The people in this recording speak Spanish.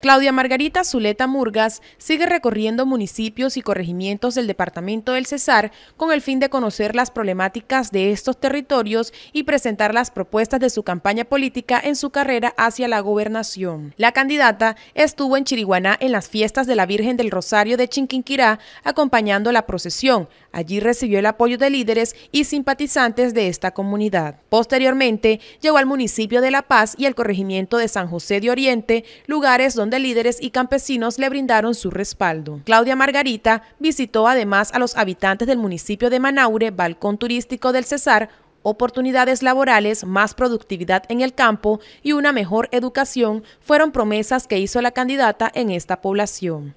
Claudia Margarita Zuleta Murgas sigue recorriendo municipios y corregimientos del departamento del Cesar con el fin de conocer las problemáticas de estos territorios y presentar las propuestas de su campaña política en su carrera hacia la gobernación. La candidata estuvo en Chiriguaná en las fiestas de la Virgen del Rosario de Chinquinquirá acompañando la procesión. Allí recibió el apoyo de líderes y simpatizantes de esta comunidad. Posteriormente llegó al municipio de La Paz y al corregimiento de San José de Oriente, lugares donde de Líderes y Campesinos le brindaron su respaldo. Claudia Margarita visitó además a los habitantes del municipio de Manaure, balcón turístico del Cesar, oportunidades laborales, más productividad en el campo y una mejor educación fueron promesas que hizo la candidata en esta población.